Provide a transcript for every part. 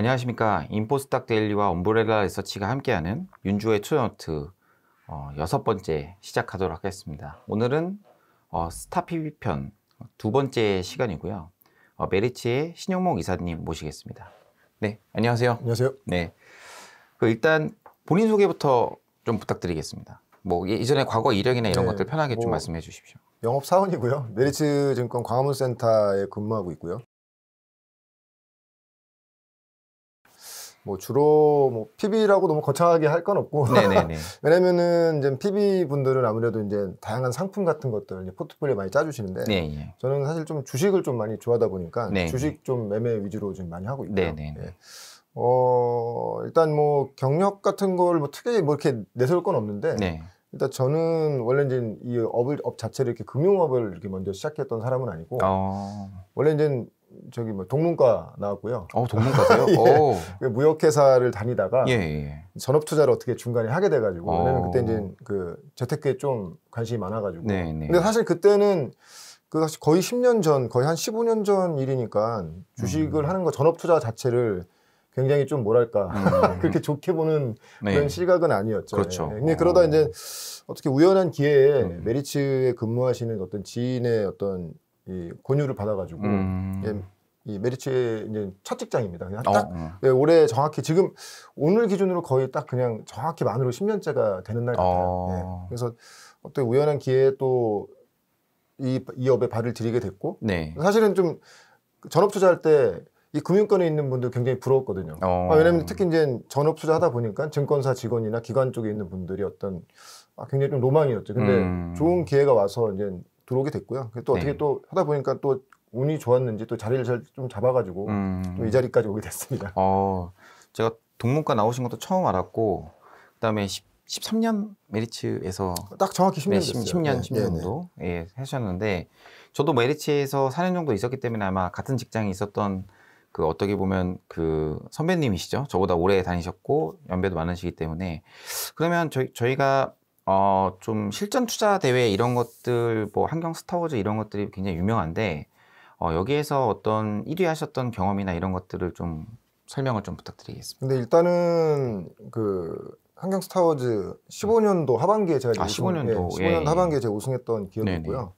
안녕하십니까 인포스탁 데일리와 엄브렐라 리서치가 함께하는 윤주의 투어노트 어, 여섯 번째 시작하도록 하겠습니다 오늘은 어, 스타 PB 편두 번째 시간이고요 어, 메리츠의 신용목 이사님 모시겠습니다 네 안녕하세요 안녕하세요 네그 일단 본인 소개부터 좀 부탁드리겠습니다 뭐 이전에 과거 이력이나 이런 네, 것들 편하게 뭐좀 뭐 말씀해 주십시오 영업사원이고요 메리츠 증권 광화문센터에 근무하고 있고요 뭐 주로 뭐 PB라고 너무 거창하게 할 건 없고 왜냐면은 이제 PB 분들은 아무래도 이제 다양한 상품 같은 것들 포트폴리오 많이 짜주시는데 네네. 예. 저는 사실 좀 주식을 좀 많이 좋아하다 보니까 네네. 네. 주식 좀 매매 위주로 좀 많이 하고 있고요. 네. 네, 네. 예. 어 일단 뭐 경력 같은 걸 뭐 특히 뭐 이렇게 내세울 건 없는데 네 일단 저는 원래 이제 이 업을 업 자체를 이렇게 금융업을 이렇게 먼저 시작했던 사람은 아니고 어... 원래 이제 저기 뭐 동문과 나왔고요. 어, 동문과세요? 예. 그 무역회사를 다니다가 예, 예. 전업 예. 투자를 어떻게 중간에 하게 돼가지고 어. 왜냐면 그때 이제 그 재테크에 좀 관심이 많아가지고. 네, 네. 근데 사실 그때는 그 사실 거의 10년 전, 거의 한 15년 전 일이니까 주식을 음. 하는 거 전업 투자 자체를 굉장히 좀 뭐랄까 음. 그렇게 좋게 보는 네. 그런 시각은 아니었죠. 그렇죠. 네. 근데 그러다 오. 어. 이제 어떻게 우연한 기회에 음. 메리츠에 근무하시는 어떤 지인의 어떤 이 권유를 받아가지고 음. 예, 이 메리츠의 이제 첫 직장입니다. 그냥 딱 어, 어. 예, 올해 정확히 지금 오늘 기준으로 거의 딱 그냥 정확히 만으로 10년째가 되는 날 같아요. 어. 예, 그래서 어떤 우연한 기회에 또 이, 이 업에 발을 들이게 됐고 네. 사실은 좀 전업 투자할 때 이 금융권에 있는 분들 굉장히 부러웠거든요. 어. 아, 왜냐하면 특히 이제 전업 투자하다 보니까 증권사 직원이나 기관 쪽에 있는 분들이 어떤 아, 굉장히 좀 로망이었죠. 근데 음. 좋은 기회가 와서 이제 들어오게 됐고요. 또 어떻게 네. 또 하다 보니까 또 운이 좋았는지 또 자리를 좀 잡아가지고 음. 또이 자리까지 오게 됐습니다. 어, 제가 동문과 나오신 것도 처음 알았고 그다음에 10, 13년 메리츠에서 딱 정확히 10년 네, 10, 10년, 네, 10년 정도 네. 예, 하셨는데 저도 메리츠에서 4년 정도 있었기 때문에 아마 같은 직장에 있었던 그 어떻게 보면 그 선배님이시죠. 저보다 오래 다니셨고 연배도 많으시기 때문에 그러면 저 저희가 어, 좀 실전 투자 대회 이런 것들, 뭐환경 스타워즈 이런 것들이 굉장히 유명한데, 어, 여기에서 어떤 1위 하셨던 경험이나 이런 것들을 좀 설명을 좀 부탁드리겠습니다. 근데 일단은 그환경 스타워즈 15년도 하반기에 제가 아, 15년도, 우승, 예, 15년 예, 하반기에 제가 우승했던 기억이 네고요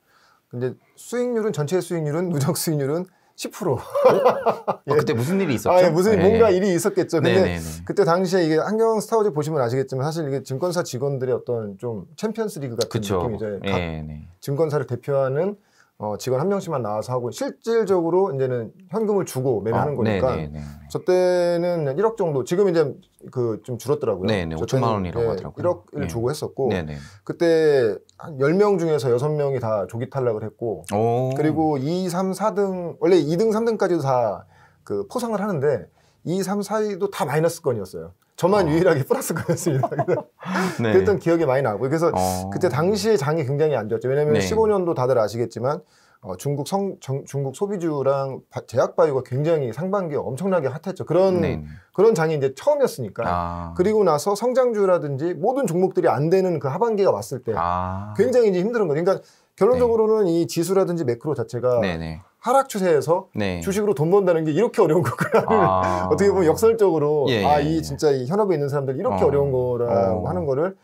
근데 수익률은 전체 수익률은 누적 수익률은 10%. 예. 어? 아, 그때 무슨 일이 있었죠? 아, 예, 무슨 예. 뭔가 일이 있었겠죠. 근데 네, 네, 네. 그때 당시에 이게 한경 스타워즈 보시면 아시겠지만 사실 이게 증권사 직원들의 어떤 좀 챔피언스 리그 같은 그쵸. 느낌이죠. 예, 각 네. 증권사를 대표하는 어, 직원 한 명씩만 나와서 하고 실질적으로 이제는 현금을 주고 매매하는 아, 거니까 네, 네, 네. 저 때는 1억 정도 지금 이제 그 좀 줄었더라고요. 네네, 5천만 원이라고 하더라고요. 1억을 네. 주고 했었고 네네. 그때 한 10명 중에서 6명이 다 조기 탈락을 했고 오. 그리고 2, 3, 4등 원래 2등, 3등까지도 다 그 포상을 하는데 2, 3, 4위도 다 마이너스 건이었어요. 저만 어. 유일하게 플러스 거였습니다. 네. 그랬던 기억이 많이 나고 그래서 어. 그때 당시에 장이 굉장히 안 좋았죠. 왜냐하면 네. 15년도 다들 아시겠지만 어, 중국 성 정, 중국 소비주랑 바, 제약 바이오가 굉장히 상반기에 엄청나게 핫했죠. 그런 네. 그런 장이 이제 처음이었으니까. 아. 그리고 나서 성장주라든지 모든 종목들이 안 되는 그 하반기가 왔을 때 아. 굉장히 이제 힘든 거예요. 그러니까 결론적으로는 네. 이 지수라든지 매크로 자체가 네네. 네. 하락 추세에서 네. 주식으로 돈 번다는 게 이렇게 어려운 거구나. 아. 어떻게 보면 역설적으로 예, 아, 예, 이 예. 진짜 이 현업에 있는 사람들 이렇게 어. 어려운 거라고 어. 하는 거를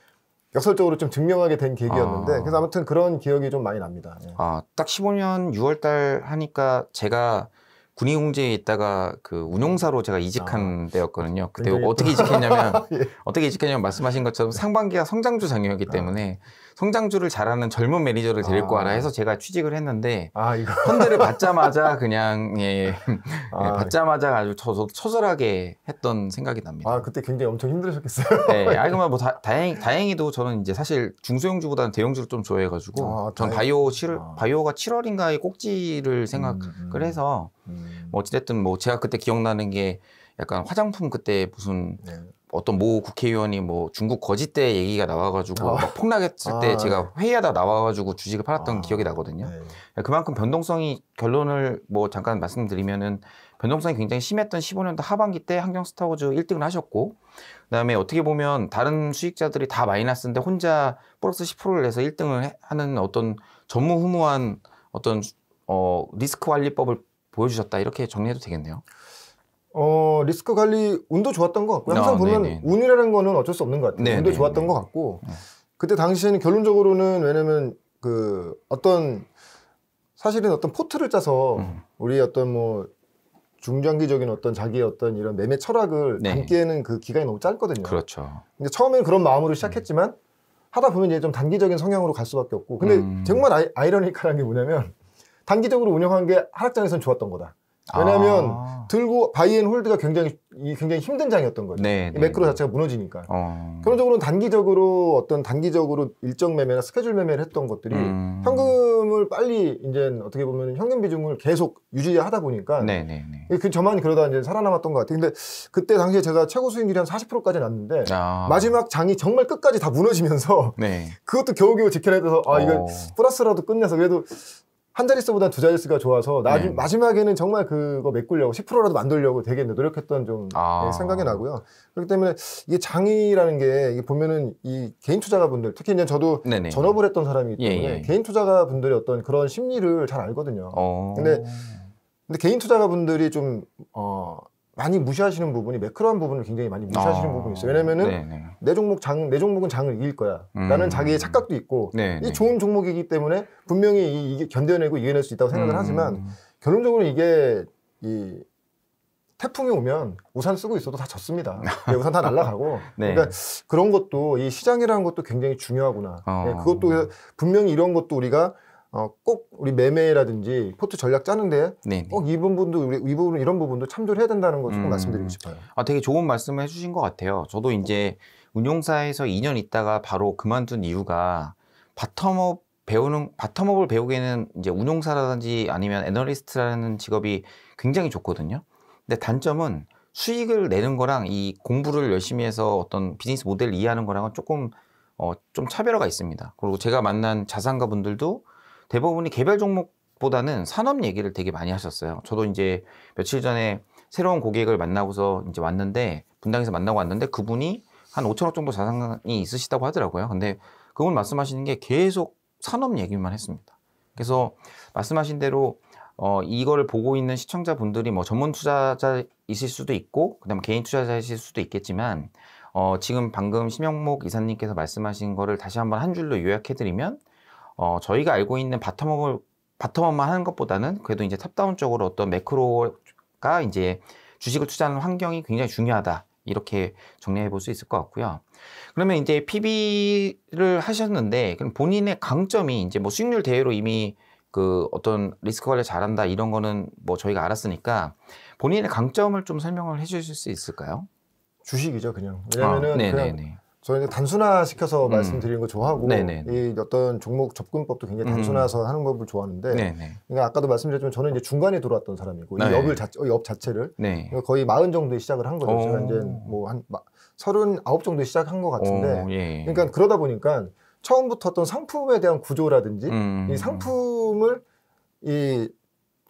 역설적으로 좀 증명하게 된 계기였는데 아. 그래서 아무튼 그런 기억이 좀 많이 납니다. 예. 아, 딱 15년 6월 달 하니까 제가 군의공제에 있다가 그 운용사로 제가 이직한 아, 때였거든요. 그때 어떻게 이직했냐면 예. 어떻게 이직했냐면 말씀하신 것처럼 상반기가 성장주 장이었기 아. 때문에 성장주를 잘하는 젊은 매니저를 데리고 아. 와라 해서 제가 취직을 했는데 아, 펀드를 받자마자 그냥 예, 예. 아. 예, 받자마자 아주 처, 처절하게 했던 생각이 납니다. 아 그때 굉장히 엄청 힘들으셨겠어요. 네, 아이고뭐 다, 행 다행히도 저는 이제 사실 중소형주보다는 대형주를 좀 좋아해가지고 아, 전 바이오 7 아. 바이오가 7월인가에 꼭지를 생각을 음, 음. 음. 해서 음. 뭐어찌든뭐 제가 그때 기억나는 게 약간 화장품 그때 무슨 네. 어떤 모 국회의원이 뭐 중국 거지 때 얘기가 나와가지고 아. 폭락했을 아, 때 제가 회의하다 나와가지고 주식을 팔았던 아, 기억이 나거든요. 네. 네. 그만큼 변동성이 결론을 뭐 잠깐 말씀드리면은 변동성이 굉장히 심했던 15년도 하반기 때 한경 스타워즈 1등을 하셨고 그다음에 어떻게 보면 다른 수익자들이 다 마이너스인데 혼자 플러스 10%를 내서 1등을 하는 어떤 전무후무한 어떤 어 리스크 관리법을 보여주셨다 이렇게 정리해도 되겠네요. 어, 리스크 관리 운도 좋았던 것 같고 항상 어, 보면 네네. 운이라는 거는 어쩔 수 없는 것 같아요. 네네. 운도 좋았던 것 같고 네. 그때 당시에는 결론적으로는 왜냐면 그 어떤 사실은 어떤 포트를 짜서 음. 우리 어떤 뭐 중장기적인 어떤 자기의 어떤 이런 매매 철학을 네. 담기에는 그 기간이 너무 짧거든요. 그렇죠. 근데 처음에는 그런 마음으로 음. 시작했지만 하다 보면 이제 좀 단기적인 성향으로 갈 수밖에 없고 근데 음. 정말 아이, 러니컬한게 뭐냐면 단기적으로 운영한 게 하락장에선 좋았던 거다. 왜냐하면 아. 들고 바이앤홀드가 굉장히 굉장히 힘든 장이었던 거죠. 네, 네, 매크로 네. 자체가 무너지니까. 어. 결론적으로는 단기적으로 어떤 단기적으로 일정 매매나 스케줄 매매를 했던 것들이 음. 현금을 빨리 이제 어떻게 보면 현금 비중을 계속 유지하다 보니까 네, 네, 네. 그 저만 그러다 이제 살아남았던 것 같아요. 근데 그때 당시에 제가 최고 수익률이 한 40%까지 났는데 아. 마지막 장이 정말 끝까지 다 무너지면서 그것도 겨우겨우 지켜내서 아 이거 어. 플러스라도 끝내서 그래도 한 자릿수보다 두 자릿수가 좋아서 나 네. 마지막에는 정말 그거 메꾸려고 10%라도 만들려고 되게 노력했던 좀 아. 예, 생각이 나고요. 그렇기 때문에 이게 장이라는 게 이게 보면은 이 개인 투자가분들 특히 이제 저도 네네. 전업을 했던 사람이기 예, 때문에 예, 예. 개인 투자가분들의 어떤 그런 심리를 잘 알거든요. 어. 근데 근데 개인 투자가분들이 좀 어, 많이 무시하시는 부분이 매크로한 부분을 굉장히 많이 무시하시는 아, 부분이 있어요. 왜냐면은 네네. 네. 내 종목 장, 내 종목은 장을 이길 거야. 음. 라는 자기의 착각도 있고, 네네. 이 네. 좋은 종목이기 때문에 분명히 이게 견뎌내고 이겨낼 수 있다고 생각을 음. 하지만, 결론적으로 이게 이 태풍이 오면 우산 쓰고 있어도 다 젖습니다. 네, 예, 우산 다 날아가고. 네. 그러니까 그런 것도 이 시장이라는 것도 굉장히 중요하구나. 예, 어. 네, 그것도 분명히 이런 것도 우리가 어, 꼭 우리 매매라든지 포트 전략 짜는데 네네. 꼭이부 분도 우리 이 부분 이런 부분도 참조를 해야 된다는 거 조금 음. 말씀드리고 싶어요. 아 되게 좋은 말씀을 해주신 것 같아요. 저도 이제 운용사에서 2년 있다가 바로 그만둔 이유가 바텀업 배우는 바텀업을 배우기에는 이제 운용사라든지 아니면 애널리스트라는 직업이 굉장히 좋거든요. 근데 단점은 수익을 내는 거랑 이 공부를 열심히 해서 어떤 비즈니스 모델을 이해하는 거랑은 조금 어, 좀 차별화가 있습니다. 그리고 제가 만난 자산가 분들도 대부분이 개별 종목보다는 산업 얘기를 되게 많이 하셨어요. 저도 이제 며칠 전에 새로운 고객을 만나고서 이제 왔는데 분당에서 만나고 왔는데 그분이 한 5천억 정도 자산이 있으시다고 하더라고요. 근데 그분 말씀하시는 게 계속 산업 얘기만 했습니다. 그래서 말씀하신 대로 어, 이거를 보고 있는 시청자분들이 뭐 전문 투자자이실 수도 있고 그다음 개인 투자자이실 수도 있겠지만 어, 지금 방금 심영목 이사님께서 말씀하신 거를 다시 한번 한 줄로 요약해드리면 어, 저희가 알고 있는 바텀업을 바텀업만 하는 것보다는 그래도 이제 탑다운 쪽으로 어떤 매크로가 이제 주식을 투자하는 환경이 굉장히 중요하다. 이렇게 정리해 볼 수 있을 것 같고요. 그러면 이제 PB를 하셨는데 그럼 본인의 강점이 이제 뭐 수익률 대회로 이미 그 어떤 리스크 관리 잘한다 이런 거는 뭐 저희가 알았으니까 본인의 강점을 좀 설명을 해 주실 수 있을까요? 주식이죠, 그냥. 아, 왜냐면은 아, 그냥 저희는 단순화 시켜서 음. 말씀드리는 거 좋아하고 네네. 네, 네. 이 어떤 종목 접근법도 굉장히 음. 단순화해서 하는 법을 좋아하는데 네, 그러니까 아까도 말씀드렸지만 저는 이제 중간에 들어왔던 사람이고 네. 이 업을 자, 업 어, 자체를 네. 그러니까 거의 마흔 정도에 시작을 한 거죠. 오. 제가 이제 뭐한 서른아홉 정도에 시작한 것 같은데 오, 예. 그러니까 그러다 보니까 처음부터 어떤 상품에 대한 구조라든지 음. 이 상품을 이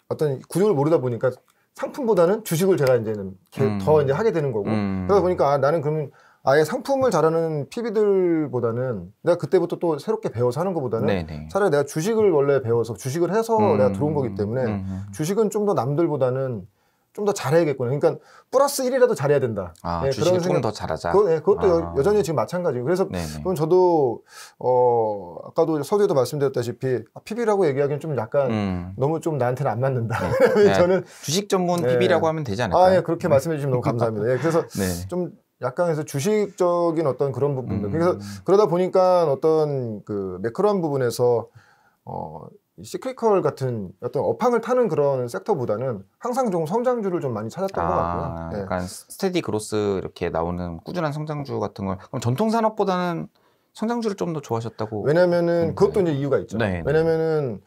어떤 구조를 모르다 보니까 상품보다는 주식을 제가 이제는 음. 더 이제 하게 되는 거고 음. 그러다 보니까 아, 나는 그러면 아예 상품을 잘하는 PB들보다는 내가 그때부터 또 새롭게 배워서 하는 것보다는 네네. 네. 차라리 내가 주식을 원래 배워서 주식을 해서 음. 내가 들어온 거기 음, 때문에 음. 음. 주식은 좀 더 남들보다는 좀 더 잘해야겠구나. 그러니까 플러스 1이라도 잘해야 된다. 아, 네, 예, 주식을 조금 더 잘하자. 그거, 예, 아. 네, 그것도 아. 여, 전히 지금 마찬가지고. 그래서 그럼 저도 어 아까도 서두에도 말씀드렸다시피 아, PB라고 얘기하기엔 좀 약간 음. 너무 좀 나한테는 안 맞는다. 네. 네. 저는 주식 전문 네. PB라고 하면 되지 아, 않을까요? 아, 예, 그렇게 말씀해 주시면 너무 감사합니다. 예, 그래서 네. 좀 약간에서 주식적인 어떤 그런 부분들. 음. 그래서 그러다 보니까 어떤 그 매크로한 부분에서 어 시크리컬 같은 어떤 업황을 타는 그런 섹터보다는 항상 좀 성장주를 좀 많이 찾았던 아, 것 같고요. 아, 네. 약간 스테디 그로스 이렇게 나오는 꾸준한 성장주 같은 걸 그럼 전통 산업보다는 성장주를 좀 더 좋아하셨다고? 왜냐면은 그것도 음. 이제 이유가 있죠. 네, 네. 왜냐면은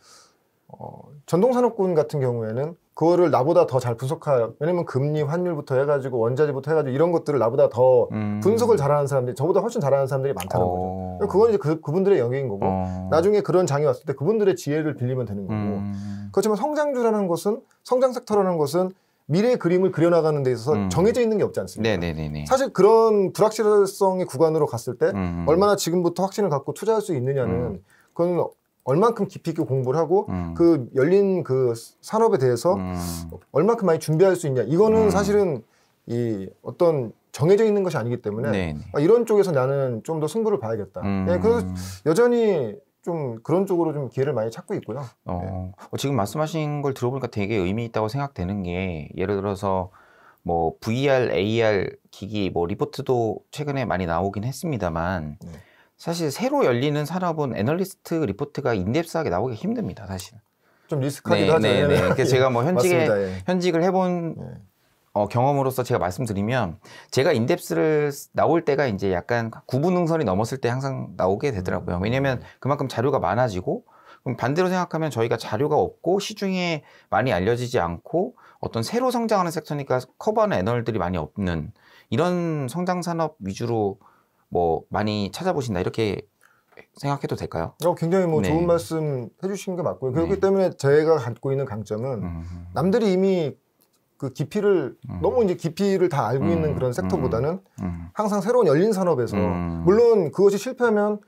어, 전동 산업군 같은 경우에는 그거를 나보다 더 잘 분석하 여 왜냐면 금리 환율부터 해가지고 원자재부터 해가지고 이런 것들을 나보다 더 음. 분석을 잘하는 사람들이 저보다 훨씬 잘하는 사람들이 많다는 어. 거죠. 그건 이제 그, 그분들의 영역인 거고 어. 나중에 그런 장이 왔을 때 그분들의 지혜를 빌리면 되는 거고 음. 그렇지만 성장주라는 것은 성장 섹터라는 것은 미래의 그림을 그려나가는 데 있어서 음. 정해져 있는 게 없지 않습니까? 네네네네. 사실 그런 불확실성의 구간으로 갔을 때 음. 얼마나 지금부터 확신을 갖고 투자할 수 있느냐는 음. 그건 얼만큼 깊이 있게 공부를 하고 음. 그 열린 그 산업에 대해서 음. 얼만큼 많이 준비할 수 있냐 이거는 음. 사실은 이 어떤 정해져 있는 것이 아니기 때문에 네, 네. 아, 이런 쪽에서 나는 좀 더 승부를 봐야겠다. 음. 네, 그래서 여전히 좀 그런 쪽으로 좀 기회를 많이 찾고 있고요. 어, 네. 어, 지금 말씀하신 걸 들어보니까 되게 의미 있다고 생각되는 게 예를 들어서 뭐 VR, AR 기기, 뭐 리포트도 최근에 많이 나오긴 했습니다만 네. 사실 새로 열리는 산업은 애널리스트 리포트가 인덱스하게 나오기 힘듭니다. 사실. 좀 리스크하기도 네, 하죠. 네, 네. 네. 그러니 제가 뭐 현직에 예. 현직을 해본 예. 어, 경험으로서 제가 말씀드리면 제가 인덱스를 나올 때가 이제 약간 구분능선이 넘었을 때 항상 나오게 되더라고요. 음. 왜냐하면 그만큼 자료가 많아지고 그럼 반대로 생각하면 저희가 자료가 없고 시중에 많이 알려지지 않고 어떤 새로 성장하는 섹터니까 커버하는 애널들이 많이 없는 이런 성장 산업 위주로 뭐 많이 찾아보신다 이렇게 생각해도 될까요? 어, 굉장히 뭐 네. 좋은 말씀 해주신 게 맞고요. 그렇기 네. 때문에 제가 갖고 있는 강점은 음 남들이 이미 그 깊이를 음. 너무 이제 깊이를 다 알고 음. 있는 그런 섹터보다는 음. 음. 항상 새로운 열린 산업에서 음. 물론 그것이 실패하면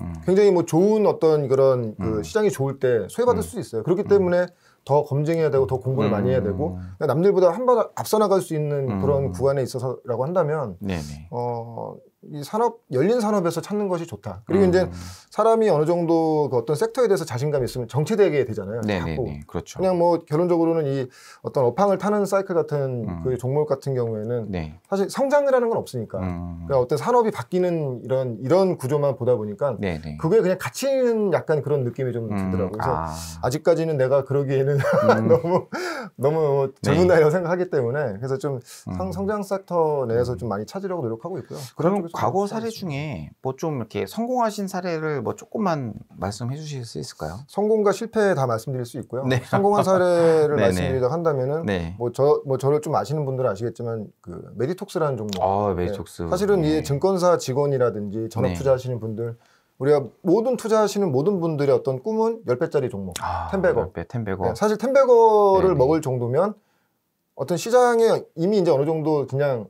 음. 굉장히 뭐 좋은 어떤 그런 그 시장이 좋을 때 소외받을 수 있어요. 그렇기 때문에 더 검증해야 되고 더 공부를 많이 해야 되고 그러니까 남들보다 한 발 앞서 나갈 수 있는 그런 구간에 있어서라고 한다면 어이 산업 열린 산업에서 찾는 것이 좋다. 그리고 음. 이제 사람이 어느 정도 그 어떤 섹터에 대해서 자신감이 있으면 정체되게 되잖아요. 네네 네, 네. 그렇죠. 그냥 뭐 결론적으로는 이 어떤 어팡을 타는 사이클 같은 음. 그 종목 같은 경우에는 네. 사실 성장이라는건 없으니까 음. 그러니까 어떤 산업이 바뀌는 이런 이런 구조만 보다 보니까 네네. 그게 그냥 갇히는 약간 그런 느낌이 좀 음. 들더라고요. 그래서 아. 직까지는 내가 그러기에는 음. 너무 너무 젊은 뭐 네. 나이라고 생각하기 때문에 그래서 좀 성, 음. 성장 섹터 내에서 좀 많이 찾으려고 노력하고 있고요. 그러면 과거 사례 중에 뭐 좀 이렇게 성공하신 사례를 뭐 조금만 말씀해 주실 수 있을까요? 성공과 실패 다 말씀드릴 수 있고요. 네. 성공한 사례를 말씀드리자고 한다면은 네. 뭐저뭐 뭐 저를 좀 아시는 분들은 아시겠지만 그 메디톡스라는 종목. 아, 메디톡스. 네. 사실은 이 네. 증권사 직원이라든지 전업 네. 투자하시는 분들 우리가 모든 투자하시는 모든 분들의 어떤 꿈은 열배짜리 종목. 아, 텐베거. 10배, 텐베거. 사실 텐베거를 먹을 정도면 어떤 시장에 이미 이제 어느 정도 그냥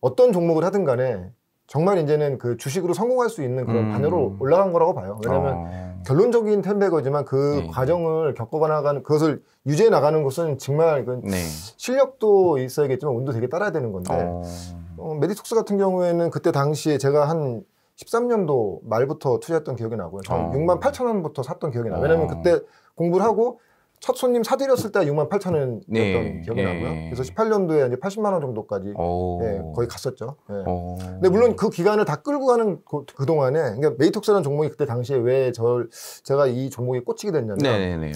어떤 종목을 하든 간에 정말 이제는 그 주식으로 성공할 수 있는 그런 음. 반열로 올라간 거라고 봐요. 왜냐하면 어. 아. 결론적인 텐베거지만 그 네. 과정을 겪어나가는 그것을 유지해 나가는 것은 정말 그 네. 실력도 있어야겠지만 운도 되게 따라야 되는 건데 어. 어, 메디톡스 같은 경우에는 그때 당시에 제가 한 13년도 말부터 투자했던 기억이 나고요. 어. 6만 8천 원부터 샀던 기억이 나요. 왜냐하면 어. 그때 공부를 하고 첫 손님 사드렸을 때 6만 8천 원이었던 네. 기억이 네. 나고요. 그래서 18년도에 이제 80만 원 정도까지 예, 거의 갔었죠. 예. 근데 물론 그 기간을 다 끌고 가는 그, 그 동안에 그러니까 메이톡스라는 종목이 그때 당시에 왜 저 제가 이 종목에 꽂히게 됐냐면 네.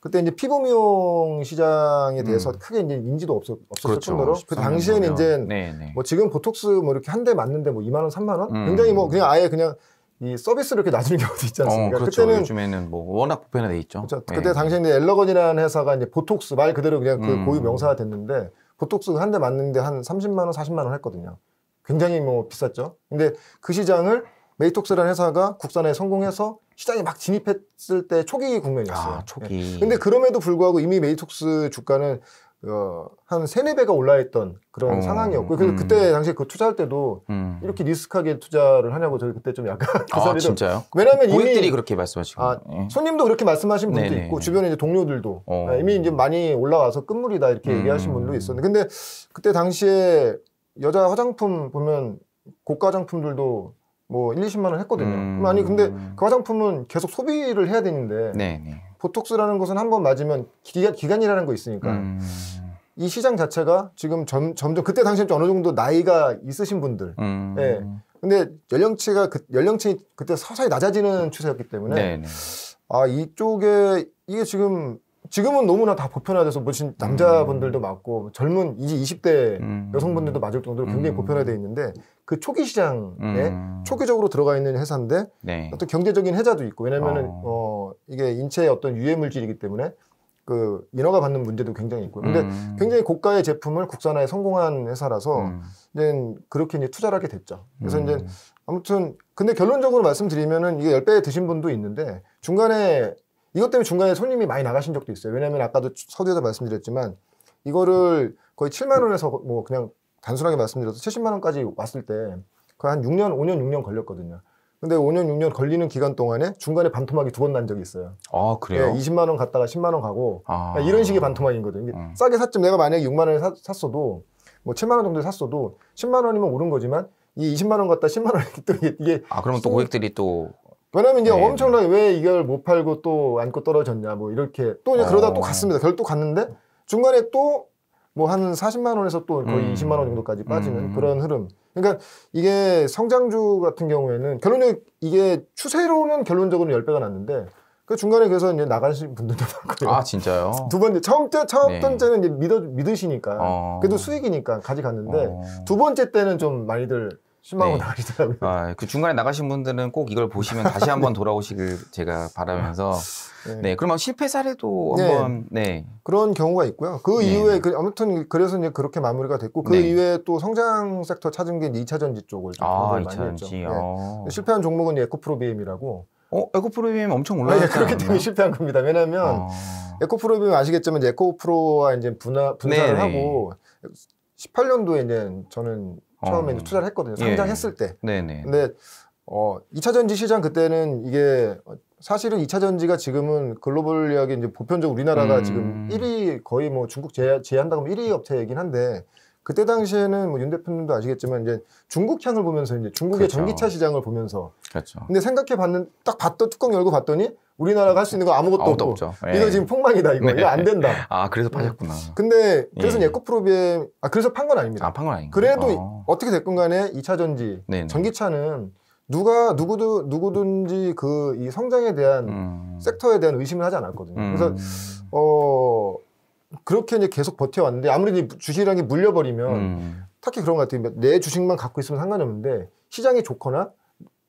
그때 이제 피부미용 시장에 대해서 음. 크게 이제 인지도 없었, 없었을 그렇죠. 뿐더러 그 당시에는 이제 뭐 지금 보톡스 뭐 이렇게 한 대 맞는데 뭐 2만 원, 3만 원 음. 굉장히 뭐 그냥 아예 그냥 이 서비스를 이렇게 놔주는 경우도 있지 않습니까? 어, 그렇죠. 그때는 요즘에는 뭐 워낙 보편화돼 있죠. 그렇죠. 예. 그때 당시에 이제 엘러건이라는 회사가 이제 보톡스 말 그대로 그냥 그 음. 고유 명사가 됐는데 보톡스 한 대 맞는데 한 30만 원, 40만 원 했거든요. 굉장히 뭐 비쌌죠. 근데 그 시장을 메이톡스라는 회사가 국산에 성공해서 시장에 막 진입했을 때 초기 국면이었어요. 아, 초기. 예. 근데 그럼에도 불구하고 이미 메이톡스 주가는 어, 한 세네 배가 올라있던 그런 어, 상황이었고 그래서 음. 그때 당시에 그 투자할 때도 음. 이렇게 리스크하게 투자를 하냐고 저희 그때 좀 약간 아, 그 아, 진짜요? 왜냐면 고객들이 그렇게 말씀하시고 아, 예. 손님도 그렇게 말씀하신 분도 네네. 있고 주변에 이제 동료들도 어. 아, 이미 이제 많이 올라와서 끝물이다 이렇게 음. 얘기하신 분도 있었는데 근데 그때 당시에 여자 화장품 보면 고가 화장품들도 뭐 1, 20만 원 했거든요. 음. 아니 근데 그 화장품은 계속 소비를 해야 되는데 네네. 보톡스라는 것은 한 번 맞으면 기간, 기간이라는 거 있으니까 음. 이 시장 자체가 지금 점, 점점 그때 당시에 어느 정도 나이가 있으신 분들 음. 예. 근데 연령치가 그, 연령층이 그때 서서히 낮아지는 추세였기 때문에 네네. 아 이쪽에 이게 지금 지금은 너무나 다 보편화돼서 뭐지 남자분들도 맞고 음. 젊은 이제 20대 음. 여성분들도 맞을 정도로 굉장히 음. 보편화돼 있는데 그 초기 시장에 음. 초기적으로 들어가 있는 회사인데 네. 어떤 경제적인 해자도 있고 왜냐면은 어. 어 이게 인체의 어떤 유해 물질이기 때문에 그 인허가 받는 문제도 굉장히 있고요. 근데 음. 굉장히 고가의 제품을 국산화에 성공한 회사라서 음. 이제 그렇게 이제 투자를 하게 됐죠. 그래서 음. 이제 아무튼 근데 결론적으로 말씀드리면은 이게 10배 드신 분도 있는데 중간에 이것 때문에 중간에 손님이 많이 나가신 적도 있어요. 왜냐면 아까도 서두에서 말씀드렸지만 이거를 거의 7만 원에서 뭐 그냥 단순하게 말씀드려서 70만 원까지 왔을 때 거의 한 6년, 5년, 6년 걸렸거든요. 근데 5년, 6년 걸리는 기간 동안에 중간에 반토막이 두 번 난 적이 있어요. 아, 그래요? 네, 예, 20만 원 갔다가 10만 원 가고 아... 예, 이런 식의 반토막이거든요. 음. 싸게 샀지 내가 만약에 6만 원에 사, 샀어도 뭐 7만 원 정도에 샀어도 10만 원이면 오른 거지만 이 20만 원갔다 10만 원이또 이게 아 그러면 또 고객들이 또 왜냐면 이제 네. 엄청나게 왜 이걸 못 팔고 또 안고 떨어졌냐 뭐 이렇게 또 이제 그러다 어. 또 아. 갔습니다. 결국 또 갔는데 중간에 또 뭐 한 40만 원에서 또 거의 음. 20만 원 정도까지 빠지는 음. 그런 흐름. 그러니까 이게 성장주 같은 경우에는 결론적으로 이게 추세로는 결론적으로 10배가 났는데 그 중간에 그래서 이제 나가신 분들도 많고요. 아 진짜요? 두 번째 처음 때 처음 네. 때는 이제 믿어 믿으시니까 어. 그래도 수익이니까 가져갔는데 어. 두 번째 때는 좀 많이들 10만 원 나가시더라고요. 아, 그 중간에 나가신 분들은 꼭 이걸 보시면 다시 한번 네. 돌아오시길 제가 바라면서 네. 네 그러면 실패 사례도 한번 네. 그런 경우가 있고요. 그 이후에 그, 아무튼 그래서 이제 그렇게 마무리가 됐고 그이후에또 성장 섹터 찾은 게이 2차 전지 쪽을 좀 아, 공부를 많이 했죠. 아. 실패한 종목은 에코프로 비엠이라고 어, 에코프로비엠 엄청 아, 예, 올라갔잖요 네, 그렇기 때문에 실패한 겁니다. 왜냐하면 어... 아. 에코프로비엠 아시겠지만 이제 에코프로와 이제 분화 분산를네 하고 18년도에 이제 저는 처음에 어. 투자를 했거든요. 예. 상장했을 때. 네네. 근데 어, 2차 전지 시장 그때는 이게 사실은 2차 전지가 지금은 글로벌하게 이제 보편적으로 우리나라가 음... 지금 1위 거의 뭐 중국 제외, 제한다고 하면 1위 업체이긴 한데 그때 당시에는 뭐윤 대표님도 아시겠지만 이제 중국 향을 보면서 이제 중국의 그렇죠. 전기차 시장을 보면서 그렇죠. 근데 생각해 봤는 딱봤던 뚜껑 열고 봤더니 우리나라가 할 수 있는 거 아무것도, 없고 없죠. 이거 예. 지금 폭망이다 이거 네. 이거 안 된다. 아 그래서 파셨구나. 근데 그래서 예. 에코프로비엠 아 그래서 판 건 아닙니다. 아, 판건 아닌가. 그래도 아. 어. 떻게 됐건 간에 2차 전지 네네. 전기차는 누가 누구도 누구든지 그 이 성장에 대한 음. 섹터에 대한 의심을 하지 않았거든요. 음. 그래서 어 그렇게 이제 계속 버텨왔는데 아무래도 주식이라는 게 물려버리면 음. 딱히 그런 것 같아요. 내 주식만 갖고 있으면 상관 없는데 시장이 좋거나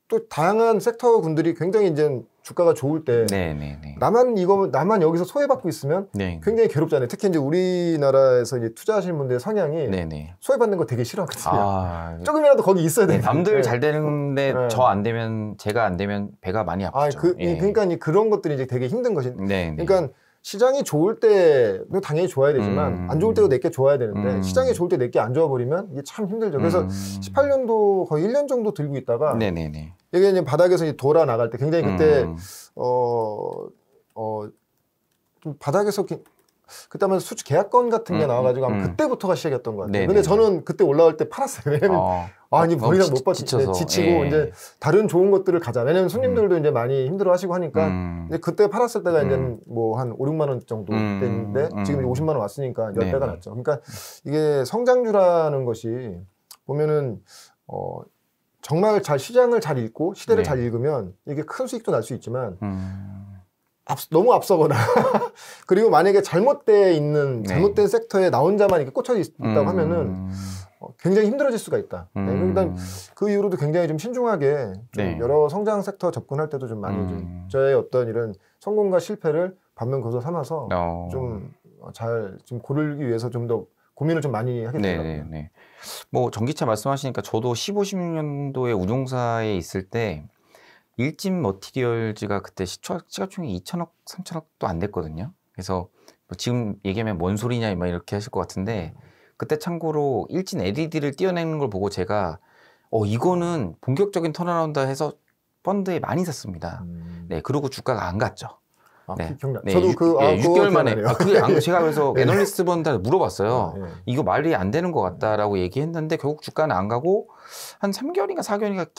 또 다양한 섹터 군들이 굉장히 이제 주가가 좋을 때 네네네. 네, 네. 나만 이거 나만 여기서 소외받고 있으면 네 굉장히 괴롭잖아요. 특히 이제 우리나라에서 이제 투자하시는 분들의 성향이 네네. 네. 소외받는 거 되게 싫어하거든요. 아... 조금이라도 거기 있어야 네, 되 남들 잘 되는데 네. 저안 되면 제가 안 되면 배가 많이 아, 아프죠. 아, 그, 예. 그러니까 그런 것들이 이제 되게 힘든 것인데. 그러니까 시장이 좋을 때도 당연히 좋아야 되지만 음. 안 좋을 때도 내게 좋아야 되는데 음. 시장이 좋을 때 내게 안 좋아 버리면 이게 참 힘들죠. 그래서 음. 18년도 거의 1년 정도 들고 있다가 네네네. 이게 이제 바닥에서 이제 돌아 나갈 때 굉장히 그때 음. 어어 좀 바닥에서 기, 그때 아마 수출 계약건 같은 게 음, 음, 나와가지고 아마 음. 그때부터가 시작이었던 것 같아요. 네네. 근데 네, 저는 네. 그때 올라올 때 팔았어요. 왜냐면 아, 아, 어, 아, 니더 이상 못 받지 네, 지치고 예. 이제 다른 좋은 것들을 가자. 왜냐면 손님들도 음. 이제 많이 힘들어하시고 하니까 음. 근데 그때 팔았을 때가 이제는 음. 뭐한 5, 6만 원 정도 됐는데 지금 50만 원 왔으니까 1배가 네. 났죠. 그러니까 이게 성장주라는 것이 보면은 어 정말 잘 시장을 잘 읽고 시대를 네. 잘 읽으면 이게 큰 수익도 날 수 있지만 음... 앞, 너무 앞서거나 그리고 만약에 잘못돼 있는 네. 잘못된 섹터에 나 혼자만 이렇게 꽂혀 있, 다고 음... 하면은 어, 굉장히 힘들어질 수가 있다. 네, 음... 네, 그러니까 일단 그 이후로도 굉장히 좀 신중하게 좀 네. 여러 성장 섹터 접근할 때도 좀 많이 좀 음. 저의 어떤 이런 성공과 실패를 반면 거서 삼아서 어... 좀잘좀 어, 고르기 위해서 좀 더 고민을 좀 많이 하게 되더라고요. 뭐 전기차 말씀하시니까 저도 15, 16년도에 우종사에 있을 때 일진 머티리얼즈가 그때 시가, 시가총액 2천억, 3천억도 안 됐거든요. 그래서 뭐 지금 얘기하면 뭔 소리냐 막 이렇게 하실 것 같은데 그때 참고로 일진 LED를 띄어내는 걸 보고 제가 어 이거는 본격적인 턴어라운드 해서 펀드에 많이 샀습니다. 음. 네, 그리고 주가가 안 갔죠. 아, 네. 기억나. 네. 저도 그, 예, 아, 예, 6개월 만에. 아, 그게 안, 제가 그래서 네. 애널리스트 분한테 물어봤어요. 네, 네. 이거 말이 안 되는 것 같다라고 얘기했는데 결국 주가는 안 가고 한 3개월인가 4개월인가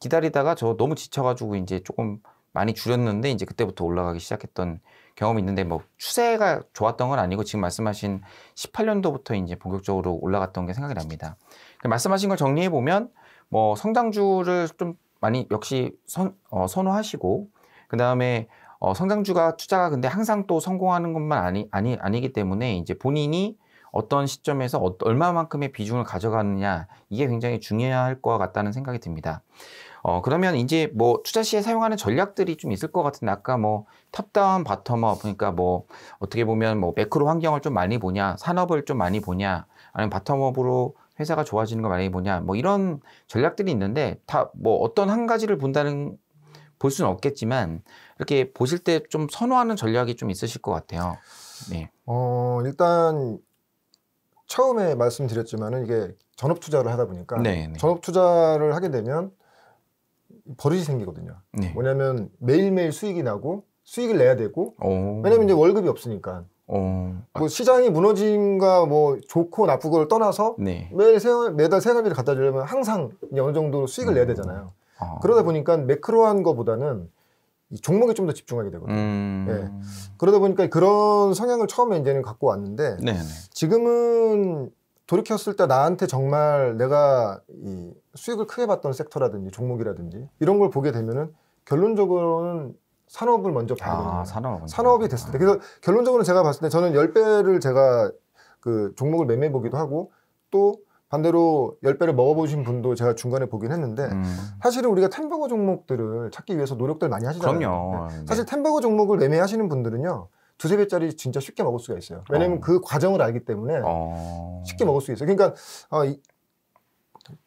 기, 다리다가저 너무 지쳐가지고 이제 조금 많이 줄였는데 이제 그때부터 올라가기 시작했던 경험이 있는데 뭐 추세가 좋았던 건 아니고 지금 말씀하신 18년도부터 이제 본격적으로 올라갔던 게 생각이 납니다. 그 말씀하신 걸 정리해 보면 뭐 성장주를 좀 많이 역시 선, 어, 선호하시고 그 다음에 어, 성장주가 투자가 근데 항상 또 성공하는 것만 아니, 아니, 아니기 때문에 이제 본인이 어떤 시점에서 어, 얼마만큼의 비중을 가져가느냐 이게 굉장히 중요할 것 같다는 생각이 듭니다. 어, 그러면 이제 뭐 투자 시에 사용하는 전략들이 좀 있을 것 같은데 아까 뭐 탑다운 바텀업 그러니까 뭐 어떻게 보면 뭐 매크로 환경을 좀 많이 보냐 산업을 좀 많이 보냐 아니면 바텀업으로 회사가 좋아지는 걸 많이 보냐 뭐 이런 전략들이 있는데 다 뭐 어떤 한 가지를 본다는 볼 수는 없겠지만 이렇게 보실 때 좀 선호하는 전략이 좀 있으실 것 같아요. 네. 어 일단 처음에 말씀드렸지만은 이게 전업 투자를 하다 보니까 네네. 네. 전업 투자를 하게 되면 버릇이 생기거든요. 네. 뭐냐면 매일매일 수익이 나고 수익을 내야 되고 오. 왜냐면 이제 월급이 없으니까 어... 뭐 시장이 무너진가 뭐 좋고 나쁘고를 떠나서 네. 매일 생활, 매달 세금비를 갖다 주려면 항상 어느 정도 수익을 음... 내야 되잖아요. 아. 그러다 보니까 매크로한 거보다는 이 종목에 좀 더 집중하게 되거든요. 음... 예. 그러다 보니까 그런 성향을 처음에 이제는 갖고 왔는데 네네. 네. 지금은 돌이켰을 때 나한테 정말 내가 이 수익을 크게 봤던 섹터라든지 종목이라든지 이런 걸 보게 되면은 결론적으로는 산업을 먼저 봐야 아, 되는 아, 산업 산업이 됐을 때. 그래서 결론적으로 제가 봤을 때 저는 열배를 제가 그 종목을 매매 보기도 하고 또 반대로 10배를 먹어보신 분도 제가 중간에 보긴 했는데 음. 사실은 우리가 템버거 종목들을 찾기 위해서 노력들 많이 하시잖아요. 그럼요. 네. 네. 사실 템버거 종목을 매매하시는 분들은요. 두세 배짜리 진짜 쉽게 먹을 수가 있어요. 왜냐면 어. 그 과정을 알기 때문에 어. 쉽게 먹을 수 있어요. 그러니까 어, 이,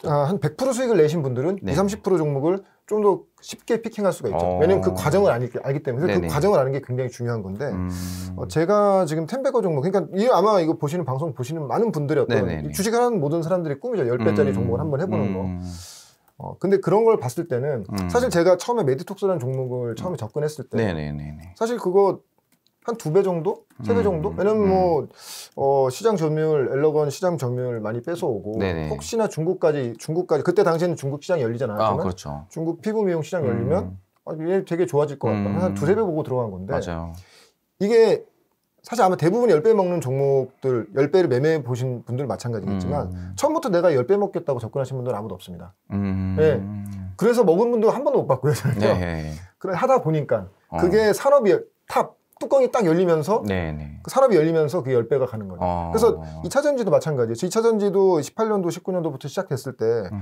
아, 한100% 수익을 내신 분들은 네. 20, 30% 종목을 좀더 쉽게 피킹할 수가 있죠. 어. 왜냐면 그 과정을 아니, 알기 때문에 그 네네. 그 과정을 아는 게 굉장히 중요한 건데 음. 어, 제가 지금 텐베거 종목 그러니까 이 아마 이거 보시는 방송 보시는 많은 분들이 어떤 주식을 하는 모든 사람들이 꿈이죠. 열배짜리 음. 종목을 한번 해보는 거. 음. 어, 근데 그런 걸 봤을 때는 음. 사실 제가 처음에 메디톡스라는 종목을 처음에 음. 접근했을 때 네네네네. 사실 그거 한두배 정도? 세배 음, 정도? 음, 왜냐면 음. 뭐, 어, 시장 점유율, 엘러건 시장 점유율 많이 뺏어오고, 네네. 혹시나 중국까지, 중국까지, 그때 당시에는 중국 시장 열리잖아요. 아, 그렇죠. 중국 피부 미용 시장 음. 열리면, 아, 얘 되게 좋아질 것 같다. 음. 한 두세 배 보고 들어간 건데, 맞아요. 이게 사실 아마 대부분 열 배 먹는 종목들, 열배를 매매해 보신 분들 마찬가지겠지만, 음. 처음부터 내가 열 배 먹겠다고 접근하신 분들은 아무도 없습니다. 음. 네. 그래서 먹은 분도 한 번도 못 봤고요. 네. 예, 예. 그래 하다 보니까, 어. 그게 산업이 탑, 뚜껑이 딱 열리면서 네네. 그산업이 열리면서 그 열배가 가는 거죠. 어... 아. 그래서 이차 전지도 마찬가지예요. 이차 전지도 18년도 19년도부터 시작했을 때 음.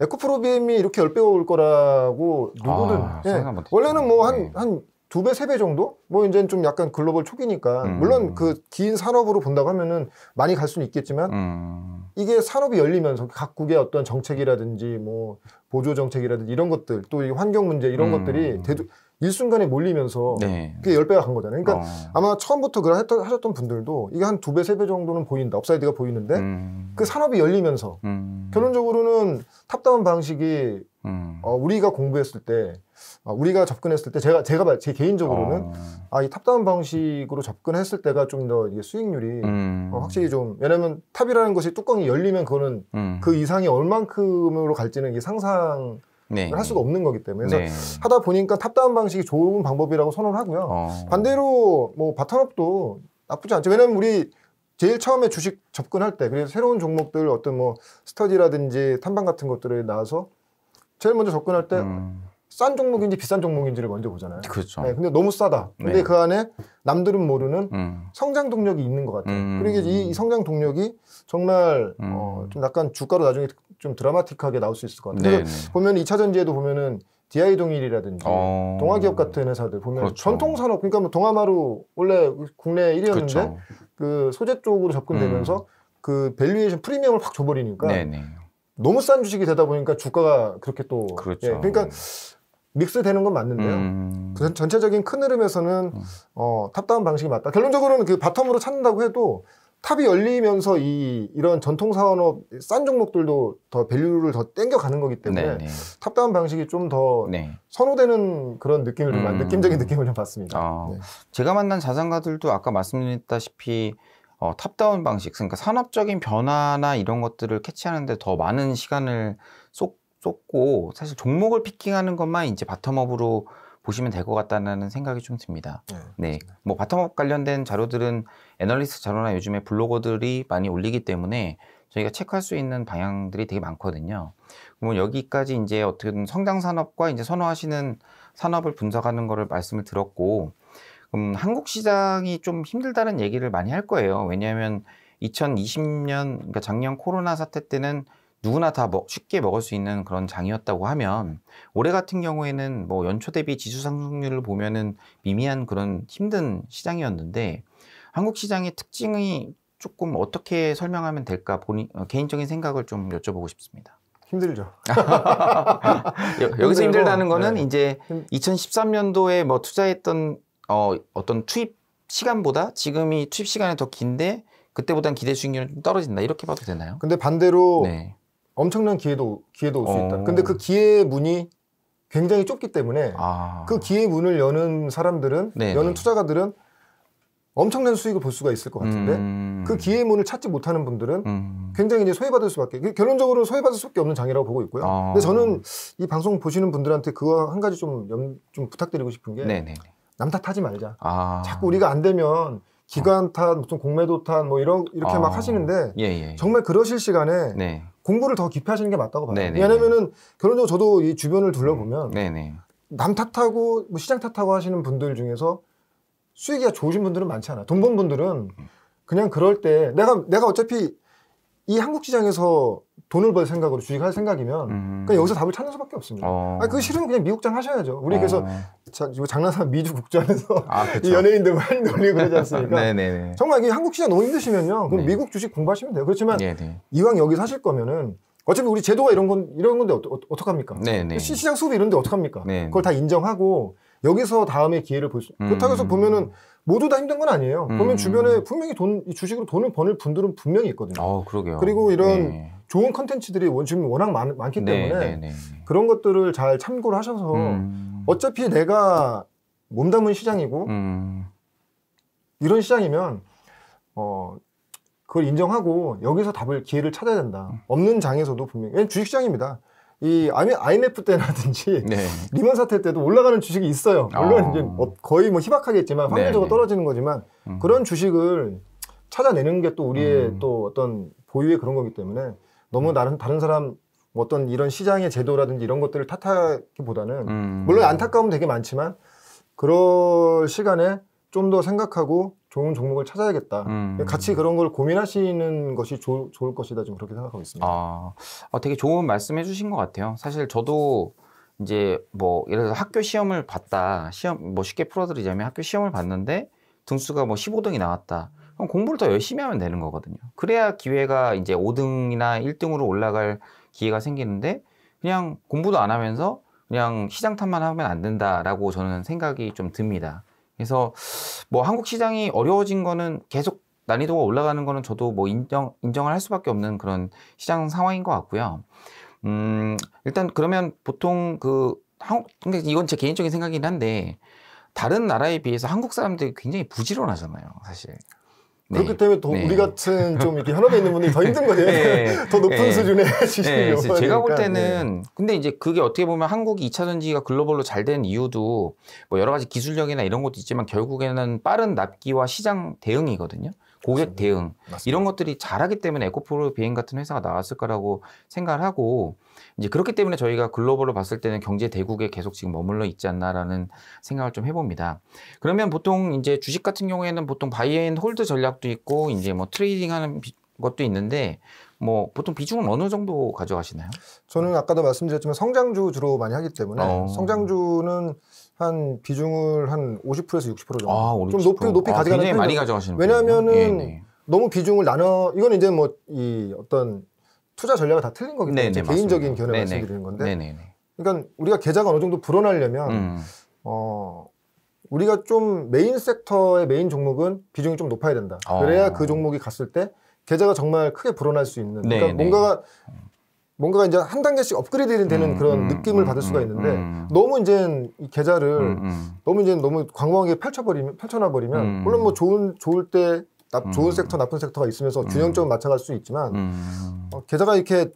에코프로비엠이 이렇게 열배가올 거라고 누구는 아, 예. 원래는 뭐 한 한 두배 네. 세배 정도 뭐 이제는 좀 약간 글로벌 초기니까 음. 물론 그 긴 산업으로 본다고 하면은 많이 갈 수는 있겠지만 음. 이게 산업이 열리면서 각국의 어떤 정책이라든지 뭐 보조 정책이라든지 이런 것들 또 이 환경 문제 이런 음. 것들이 대두, 일순간에 몰리면서 네. 그게 10배가 간 거잖아요. 그러니까 어. 아마 처음부터 그걸 했던, 하셨던 분들도 이게 한 두 배, 세 배 정도는 보인다. 업사이드가 보이는데 음. 그 산업이 열리면서 음. 결론적으로는 탑다운 방식이 음. 어, 우리가 공부했을 때 어, 우리가 접근했을 때 제가 제가 제 개인적으로는 어. 아이 탑다운 방식으로 접근했을 때가 좀 더 이게 수익률이 음. 어, 확실히 좀 왜냐하면 탑이라는 것이 뚜껑이 열리면 그거는 음. 그 이상이 얼만큼으로 갈지는 이게 상상 네, 네. 할 수가 없는 거기 때문에 네. 하다 보니까 탑다운 방식이 좋은 방법이라고 선언하고요. 을 어. 반대로 뭐 바텀업도 나쁘지 않죠. 왜냐면 우리 제일 처음에 주식 접근할 때 그래서 새로운 종목들 어떤 뭐 스터디라든지 탐방 같은 것들을 나와서 제일 먼저 접근할 때싼 음. 종목인지 비싼 종목인지를 먼저 보잖아요. 그렇죠. 네, 근데 너무 싸다. 근데 네. 그 안에 남들은 모르는 음. 성장 동력이 있는 것 같아요. 음. 그리고 이, 이 성장 동력이 정말 음. 어, 좀 약간 주가로 나중에 좀 드라마틱하게 나올 수 있을 것 같아요. 네, 네. 보면 2차 전지에도 보면은 디아 동일이라든지 어... 동아기업 같은 회사들 보면 그렇죠. 전통 산업 그러니까 뭐 동아마루 원래 국내 1위였는데 그렇죠. 그 소재 쪽으로 접근되면서 음. 그 밸류에이션 프리미엄을 확 줘버리니까 네네. 네. 너무 싼 주식이 되다 보니까 주가가 그렇게 또 그렇죠. 예, 그러니까 믹스되는 건 맞는데요. 음. 그 전체적인 큰 흐름에서는 음. 어, 탑다운 방식이 맞다. 결론적으로는 그 바텀으로 찾는다고 해도 탑이 열리면서 이 이런 전통 산업 싼 종목들도 더 밸류를 더 땡겨가는 거기 때문에 네네. 네. 탑다운 방식이 좀더 네. 선호되는 그런 느낌을 좀 음. 느낌적인 느낌을 좀 받습니다. 아, 네. 제가 만난 자산가들도 아까 말씀드렸다시피 어, 탑다운 방식, 그러니까 산업적인 변화나 이런 것들을 캐치하는데 더 많은 시간을 쏟, 쏟고 사실 종목을 피킹하는 것만 이제 바텀업으로 보시면 될 것 같다는 생각이 좀 듭니다. 네. 네. 뭐 바텀업 관련된 자료들은 애널리스트 자료나 요즘에 블로거들이 많이 올리기 때문에 저희가 체크할 수 있는 방향들이 되게 많거든요. 그러면 여기까지 이제 어떻게 성장 산업과 이제 선호하시는 산업을 분석하는 거를 말씀을 들었고 그럼 한국 시장이 좀 힘들다는 얘기를 많이 할 거예요. 왜냐하면 2020년 그러니까 작년 코로나 사태 때는 누구나 다 뭐 쉽게 먹을 수 있는 그런 장이었다고 하면 올해 같은 경우에는 뭐 연초 대비 지수 상승률을 보면은 미미한 그런 힘든 시장이었는데 한국 시장의 특징이 조금 어떻게 설명하면 될까 본인 어, 개인적인 생각을 좀 여쭤보고 싶습니다. 힘들죠. 여기서 힘들다는 거는 네. 이제 2013년도에 뭐 투자했던 어, 어떤 투입 시간보다 지금이 투입 시간이 더 긴데 그때보단 기대 수익률은 좀 떨어진다 이렇게 봐도 되나요? 근데 반대로 네. 엄청난 기회도 기회도 올 수 있다. 근데 그 어. 기회 문이 굉장히 좁기 때문에 아. 그 기회 문을 여는 사람들은 네네. 여는 네. 투자가들은 엄청난 수익을 볼 수가 있을 것 같은데 음... 그 기회 문을 찾지 못하는 분들은 음... 굉장히 이제 소외받을 수밖에 그 결론적으로 소외받을 수밖에 없는 장이라고 보고 있고요. 아... 근데 저는 이 방송 보시는 분들한테 그거 한 가지 좀좀 좀 부탁드리고 싶은 게남 네, 네, 탓하지 말자. 아... 자꾸 우리가 안 되면 기관 어. 탓, 무슨 공매도 탓, 뭐 이런 이렇게 아... 막 하시는데 예, 예, 예. 정말 그러실 시간에 네. 공부를 더 깊이 하시는 게 맞다고 봐요. 네네. 왜냐면은 결론적으로 저도 이 주변을 둘러보면 네네. 남 탓하고 뭐 시장 탓하고 하시는 분들 중에서 수익이 좋으신 분들은 많지 않아요. 돈번 분들은 그냥 그럴 때 내가 내가 어차피 이 한국 시장에서 돈을 벌 생각으로 주식할 생각이면 음. 그러니까 여기서 답을 찾는 수밖에 없습니다. 어. 아, 그 싫으면 그냥 미국장 하셔야죠. 우리 어. 그래서 자, 이거 장난삼 미주 국장에서 아, 이 연예인들 많이 뭐 놀리고 그러지 않습니까? 네네네. 정말 이게 한국 시장 너무 힘드시면요. 그럼 네. 미국 주식 공부하시면 돼요. 그렇지만 네네. 네. 이왕 여기사실 거면은 어차피 우리 제도가 이런 건 이런 건데 어, 어, 어떡합니까? 네네. 네. 시장 수업 이런데 어떡합니까? 네네. 그걸 다 인정하고 여기서 다음에 기회를 볼 수. 음. 그렇다고 해서 보면은 모두 다 힘든 건 아니에요. 음. 보면 주변에 분명히 돈 주식으로 돈을 버는 분들은 분명히 있거든요. 어, 그러게요. 그리고 이런 네. 좋은 컨텐츠들이 지금 워낙 많, 기 네, 때문에 네, 네, 네, 그런 것들을 잘 참고를 하셔서 음. 어차피 내가 몸담은 시장이고 음. 이런 시장이면 어 그걸 인정하고 여기서 답을 기회를 찾아야 된다. 음. 없는 장에서도 분명히 주식시장입니다. 이 IMF 때라든지 네. 리먼 사태 때도 올라가는 주식이 있어요. 물론 아. 이제 뭐 거의 뭐 희박하겠지만 확률적으로 네. 떨어지는 거지만 음. 그런 주식을 찾아내는 게 또 우리의 음. 또 어떤 보유의 그런 거기 때문에 너무 음. 다른 다른 사람 뭐 어떤 이런 시장의 제도라든지 이런 것들을 탓하기보다는 음. 물론 안타까움 되게 많지만 그럴 시간에 좀 더 생각하고 좋은 종목을 찾아야겠다. 음. 같이 그런 걸 고민하시는 것이 조, 좋을 것이다. 좀 그렇게 생각하고 있습니다. 아, 아 되게 좋은 말씀해 주신 것 같아요. 사실 저도 이제 뭐 예를 들어 서 학교 시험을 봤다. 시험 뭐 쉽게 풀어드리자면 학교 시험을 봤는데 등수가 뭐 15등이 나왔다. 그럼 공부를 더 열심히 하면 되는 거거든요. 그래야 기회가 이제 5등이나 1등으로 올라갈 기회가 생기는데 그냥 공부도 안 하면서 그냥 시장 탓만 하면 안 된다라고 저는 생각이 좀 듭니다. 그래서 뭐 한국 시장이 어려워진 거는 계속 난이도가 올라가는 거는 저도 뭐 인정, 인정을 할 수밖에 없는 그런 시장 상황인 것 같고요. 음, 일단 그러면 보통 그 한국, 근데 이건 제 개인적인 생각이긴 한데, 다른 나라에 비해서 한국 사람들이 굉장히 부지런하잖아요, 사실. 네. 그렇기 때문에 더 네. 우리 같은 좀 이렇게 현업에 있는 분들이 더 힘든 거예요. 네. 더 높은 수준의 지식이 요구 제가 볼 그러니까, 때는 근데 이제 그게 어떻게 보면 한국이 2차 전지가 글로벌로 잘 된 이유도 뭐 여러 가지 기술력이나 이런 것도 있지만 결국에는 빠른 납기와 시장 대응이거든요. 고객 대응 맞습니다. 이런 것들이 잘하기 때문에 에코프로 비행 같은 회사가 나왔을 거라고 생각을 하고 이제 그렇기 때문에 저희가 글로벌로 봤을 때는 경제 대국에 계속 지금 머물러 있지 않나라는 생각을 좀 해봅니다. 그러면 보통 이제 주식 같은 경우에는 보통 바이앤 홀드 전략도 있고 이제 뭐 트레이딩하는 것도 있는데 뭐 보통 비중은 어느 정도 가져가시나요? 저는 아까도 말씀드렸지만 성장주 주로 많이 하기 때문에 어... 성장주는 한 비중을 한 50%에서 60% 정도. 아, 좀 높이 높이 아, 가져가는 굉장히 많이 가져가시는 왜냐하면은 예, 네. 너무 비중을 나눠 이건 이제 뭐 이 어떤 투자 전략이 다 틀린 거기 때문에 네, 네, 개인적인 견해 네, 네. 말씀드리는 건데. 그러니까 우리가 계좌가 어느 정도 불어나려면 음. 어 우리가 좀 메인 섹터의 메인 종목은 비중이 좀 높아야 된다. 아. 그래야 아. 그 종목이 갔을 때 계좌가 정말 크게 불어날 수 있는. 그러니까 뭔가가 뭔가 이제 한 단계씩 업그레이드 되는 음, 그런 음, 느낌을 음, 받을 수가 음, 있는데 음, 너무 이제 이 계좌를 너무 이제 너무 광범하게 펼쳐버리면 펼쳐놔 버리면 물론 뭐 좋은 좋을 때 나, 좋은 섹터 나쁜 섹터가 있으면서 균형점을 맞춰갈 수 있지만 어, 계좌가 이렇게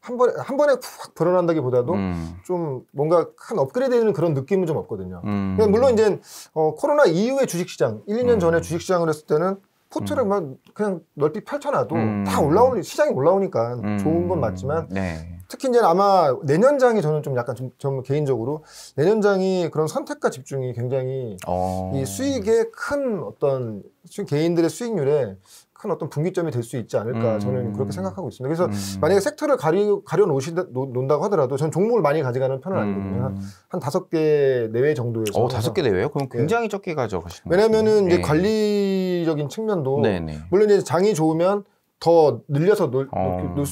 한 번에 한 번에 확 불어난다기보다도 음. 좀 뭔가 큰 업그레이드되는 그런 느낌은 좀 없거든요. 음. 그러니까 물론 이제 어, 코로나 이후의 주식시장, 1, 2년 음. 전에 주식시장을 했을 때는 포트를 음. 막 그냥 넓히 펼쳐놔도 음. 다 올라오는 시장이 올라오니까 음. 좋은 건 맞지만 네. 특히 이제 아마 내년장이 저는 좀 약간 좀, 좀 개인적으로 내년장이 그런 선택과 집중이 굉장히 어... 이 수익의 큰 어떤 개인들의 수익률에 큰 어떤 분기점이 될 수 있지 않을까 음. 저는 그렇게 생각하고 있습니다. 그래서 음. 만약에 섹터를 가리, 가려 놓으신다 놓는다고 하더라도 전 종목을 많이 가져가는 편은 음. 아니거든요. 한 다섯 개 내외 정도에서. 어, 다섯 개 내외요? 그럼 네. 굉장히 네. 적게 가져가시는 왜냐면은 이제 예. 관리적인 측면도 네네. 물론 이제 장이 좋으면 더 늘려서 놀수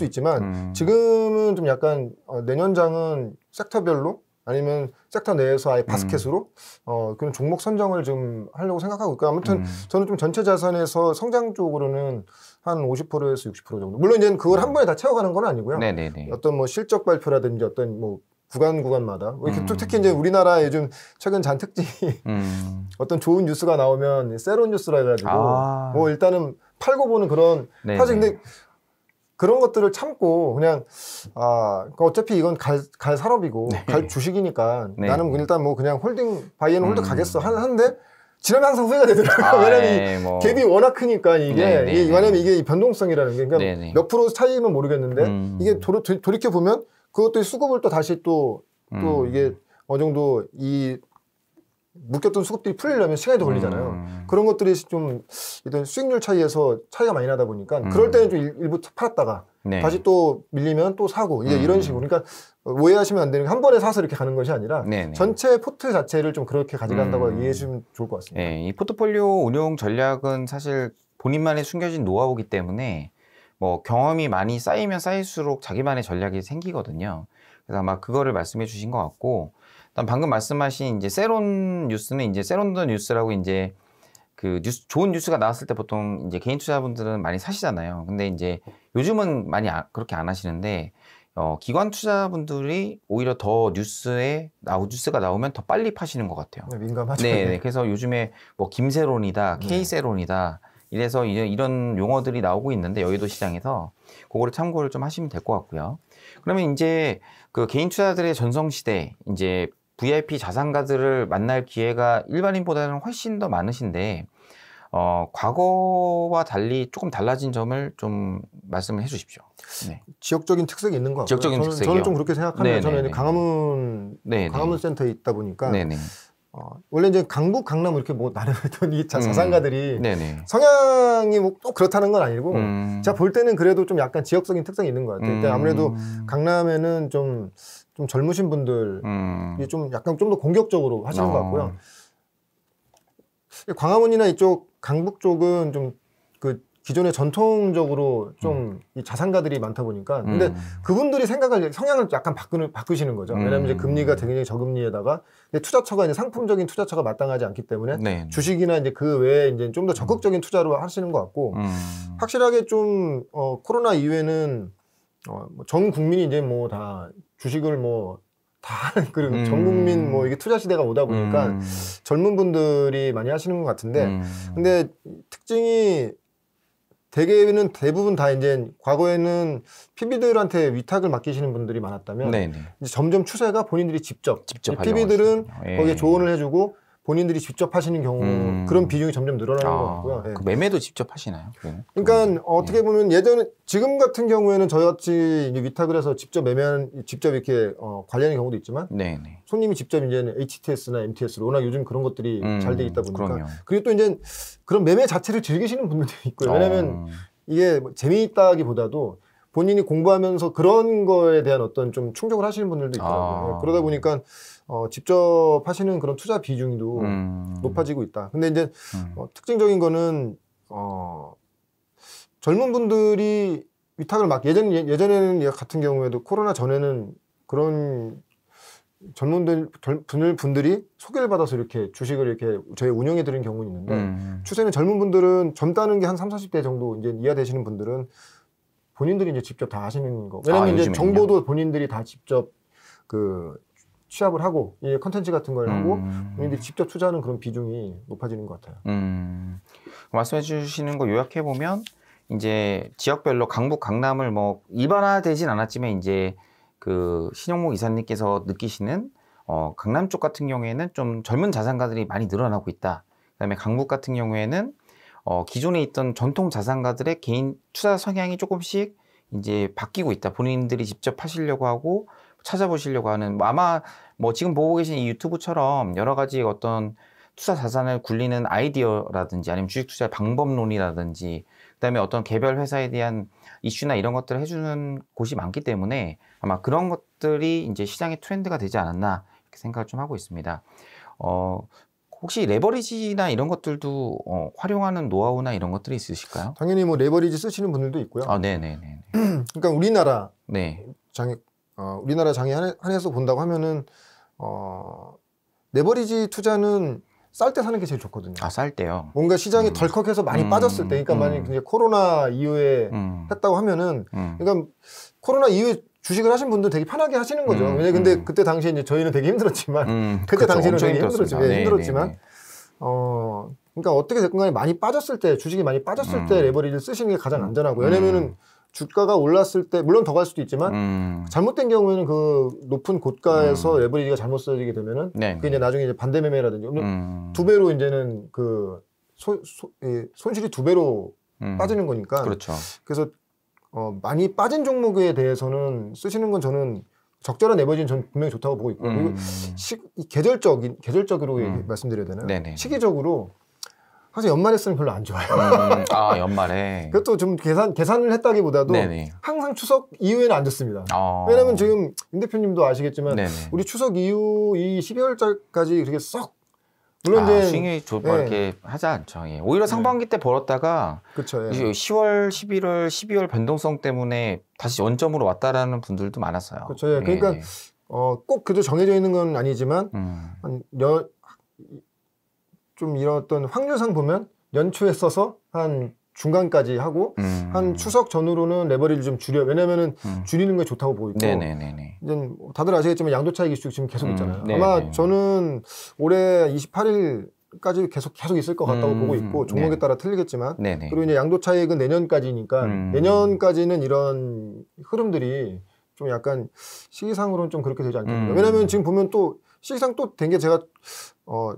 어. 있지만 지금은 좀 약간 어, 내년장은 섹터별로 아니면 섹터 내에서 아예 바스켓으로 음. 어, 그런 종목 선정을 좀 하려고 생각하고 있고 아무튼 음. 저는 좀 전체 자산에서 성장 쪽으로는 한 50%에서 60% 정도. 물론 이제 그걸 한 번에 다 채워가는 건 아니고요. 네네네. 어떤 뭐 실적 발표라든지 어떤 뭐 구간 구간마다 뭐 이렇게 음. 특히 이제 우리나라 요즘 최근 잔특지 음. 어떤 좋은 뉴스가 나오면 새로운 뉴스라 해가지고 아. 뭐 일단은 팔고 보는 그런 사실 근데 그런 것들을 참고 그냥 아 그러니까 어차피 이건 갈, 갈 산업이고 네. 갈 주식이니까 네. 나는 뭐 일단 뭐 그냥 홀딩 바이앤 홀드 음. 가겠어 하, 하는데 지나면 항상 후회가 되더라고요. 아, 왜냐면 네, 뭐. 갭이 워낙 크니까 이게, 네, 네, 이게 네. 왜냐면 이게 변동성이라는 게 그러니까 몇 프로 차이면 모르겠는데 음. 이게 돌, 돌이켜 보면 그것도 수급을 또 다시 또또 또 음. 이게 어느 정도 이 묶였던 수급들이 풀리려면 시간이 더 걸리잖아요. 음. 그런 것들이 좀 일단 수익률 차이에서 차이가 많이 나다 보니까 음. 그럴 때는 좀 일, 부 팔았다가 네. 다시 또 밀리면 또 사고 이제 음. 이런 식으로 그러니까 오해하시면 안 되는 게한 번에 사서 이렇게 가는 것이 아니라 네네. 네. 전체 포트 자체를 좀 그렇게 가져간다고 음. 이해해 주면 좋을 것 같습니다. 네, 이 포트폴리오 운용 전략은 사실 본인만의 숨겨진 노하우기 때문에 뭐 경험이 많이 쌓이면 쌓일수록 자기만의 전략이 생기거든요. 그래서 아마 그거를 말씀해 주신 것 같고 일단 방금 말씀하신 이제 세론 뉴스는 이제 세론더 뉴스라고 이제 그 뉴스, 좋은 뉴스가 나왔을 때 보통 이제 개인 투자분들은 많이 사시잖아요. 근데 이제 요즘은 많이 아, 그렇게 안 하시는데 어, 기관 투자분들이 오히려 더 뉴스에 나우 뉴스가 나오면 더 빨리 파시는 것 같아요. 네, 민감하죠. 네, 네. 네. 그래서 요즘에 뭐 김세론이다, 케이세론이다 네. 이래서 이런 용어들이 나오고 있는데 여의도 시장에서 그거를 참고를 좀 하시면 될 것 같고요. 그러면 이제 그 개인 투자들의 전성시대 이제 VIP 자산가들을 만날 기회가 일반인보다는 훨씬 더 많으신데 어, 과거와 달리 조금 달라진 점을 좀 말씀을 해주십시오. 네. 지역적인 특색이 있는 것 같아요. 지역적인 특색 저는 좀 그렇게 생각합니다. 네, 네, 저는 강화문 네 강화문 네, 센터에 있다 보니까 네네. 어, 원래 이제 강북 강남 이렇게 뭐 나름 했던 이 음. 자산가들이 음. 성향이 뭐 또 그렇다는 건 아니고 음. 제가 볼 때는 그래도 좀 약간 지역적인 특성이 있는 것 같아요. 음. 아무래도 강남에는 좀좀 젊으신 분들이 음. 좀 약간 좀 더 공격적으로 하시는 어. 것 같고요. 어. 광화문이나 이쪽 강북 쪽은 좀 그 기존의 전통적으로 좀이 음. 자산가들이 많다 보니까 음. 근데 음. 그분들이 생각을 성향을 약간 바꾸는 바꾸시는 거죠. 음. 왜냐하면 이제 금리가 굉장히 저금리에다가 투자처가 이제 상품적인 투자처가 마땅하지 않기 때문에 네. 주식이나 이제 그 외에 이제 좀 더 적극적인 투자로 하시는 것 같고 음. 확실하게 좀 어, 코로나 이후에는 어, 뭐 전 국민이 이제 뭐다 주식을 뭐다 그리고 음. 전 국민 뭐 이게 투자 시대가 오다 보니까 음. 젊은 분들이 많이 하시는 것 같은데 음. 근데 특징이 대개는 대부분 다 이제 과거에는 PB들한테 위탁을 맡기시는 분들이 많았다면 네네. 이제 점점 추세가 본인들이 직접, 직접 PB들은 예. 거기에 조언을 해주고 본인들이 직접 하시는 경우 음. 그런 비중이 점점 늘어나는 아, 것 같고요. 네. 그 매매도 직접 하시나요? 그러면? 네. 그러니까 어떻게 네. 보면 예전에 지금 같은 경우에는 저희같이 위탁을 해서 직접 매매하는 직접 이렇게 어, 관련의 경우도 있지만 네네. 네. 손님이 직접 이제는 HTS나 MTS로 워낙 요즘 그런 것들이 음, 잘 되어 있다 보니까 그럼요. 그리고 또 이제 그런 매매 자체를 즐기시는 분들도 있고요. 왜냐하면 어. 이게 뭐 재미있다기보다도 본인이 공부하면서 그런 거에 대한 어떤 좀 충족을 하시는 분들도 있더라고요. 아. 그러다 보니까 어, 직접 하시는 그런 투자 비중도 음. 높아지고 있다. 근데 이제 음. 어, 특징적인 거는 어, 젊은 분들이 위탁을 막 예전 예전에는 같은 경우에도 코로나 전에는 그런 젊은들 분들 분들이 소개를 받아서 이렇게 주식을 이렇게 저희 운영해 드린 경우는 있는데 음. 추세는 젊은 분들은 젊다는 게 한삼 사십 대 정도 이제 이하 되시는 분들은 본인들이 이제 직접 다 하시는 거. 아, 왜냐면 아, 이제 정보도 본인들이 다 직접 그 취합을 하고 이 컨텐츠 같은 걸 음. 하고 본인들이 직접 투자하는 그런 비중이 높아지는 것 같아요. 음. 말씀해 주시는 거 요약해 보면 이제 지역별로 강북 강남을 뭐 일반화되진 않았지만 이제 그 신영목 이사님께서 느끼시는 어 강남 쪽 같은 경우에는 좀 젊은 자산가들이 많이 늘어나고 있다. 그다음에 강북 같은 경우에는 어, 기존에 있던 전통 자산가들의 개인 투자 성향이 조금씩 이제 바뀌고 있다. 본인들이 직접 하시려고 하고 찾아보시려고 하는 뭐 아마 뭐 지금 보고 계신 이 유튜브처럼 여러 가지 어떤 투자 자산을 굴리는 아이디어라든지 아니면 주식 투자 방법론이라든지 그다음에 어떤 개별 회사에 대한 이슈나 이런 것들을 해주는 곳이 많기 때문에 아마 그런 것들이 이제 시장의 트렌드가 되지 않았나 이렇게 생각을 좀 하고 있습니다. 어, 혹시 레버리지나 이런 것들도 어, 활용하는 노하우나 이런 것들이 있으실까요? 당연히 뭐 레버리지 쓰시는 분들도 있고요. 아, 네네네. 그러니까 우리나라 네. 장애 어, 우리나라 장애 한해서 본다고 하면은 어, 레버리지 투자는 쌀 때 사는 게 제일 좋거든요. 아, 쌀 때요. 뭔가 시장이 음. 덜컥해서 많이 음. 빠졌을 때, 그러니까 음. 만약 이제 코로나 이후에 음. 했다고 하면은, 음. 그러니까 코로나 이후에 주식을 하신 분들 되게 편하게 하시는 거죠. 음, 왜냐 근데 음. 그때 당시에 이제 저희는 되게 힘들었지만 음, 그때 그렇죠. 당시에는 되게 힘들었지만 예, 네, 네, 힘들었지만 네, 네. 어 그러니까 어떻게 됐건 간에 많이 빠졌을 때 주식이 많이 빠졌을 때 음. 레버리지를 쓰시는 게 가장 음. 안전하고 왜냐면은 음. 주가가 올랐을 때 물론 더 갈 수도 있지만 잘못된 경우에는 그 높은 고가에서 레버리지가 잘못 써지게 되면은 네, 그게 네. 이제 나중에 이제 반대 매매라든지 두 배로 이제는 그 소, 소, 예, 손실이 두 배로 빠지는 거니까 그렇죠. 그래서 어, 많이 빠진 종목에 대해서는 쓰시는 건 저는 적절한 에버지는 전 분명히 좋다고 보고 있고 음. 그리고 시, 계절적인 계절적으로 음. 말씀드려야 되나요? 네네. 시기적으로 사실 연말에 쓰면 별로 안 좋아요. 음, 음. 아 연말에. 그것도 좀 계산 계산을 했다기보다도 네네. 항상 추석 이후에는 안 좋습니다. 어... 아. 왜냐하면 지금 임 대표님도 아시겠지만 네네. 우리 추석 이후 이 12월까지 그렇게 썩 물론 아, 이제 스윙이 좁아 뭐 예. 이렇게 하지 않죠. 예. 오히려 네. 상반기 때 벌었다가 그쵸, 예. 10월, 11월, 12월 변동성 때문에 다시 원점으로 왔다라는 분들도 많았어요. 그렇죠. 예. 그러니까 예, 예. 어, 꼭 그저 정해져 있는 건 아니지만 음. 한 여, 좀 이런 어떤 확률상 보면 연초에 써서 한 중간까지 하고 음. 한 추석 전후로는 레버리를 좀 줄여 왜냐면은 음. 줄이는 게 좋다고 보이고 네네네네. 이제 뭐 다들 아시겠지만 양도차익 이슈 지금 계속 음, 있잖아요. 음. 아마 네. 저는 올해 28일까지 계속 계속 있을 것 같다고 음, 보고 있고 음, 종목에 네. 따라 틀리겠지만 네네. 그리고 이제 양도차익은 내년까지니까 내년까지는 이런 흐름들이 좀 약간 시기상으로는 좀 그렇게 되지 않겠나가 왜냐면 지금 보면 또 시기상 또 된 게 제가 어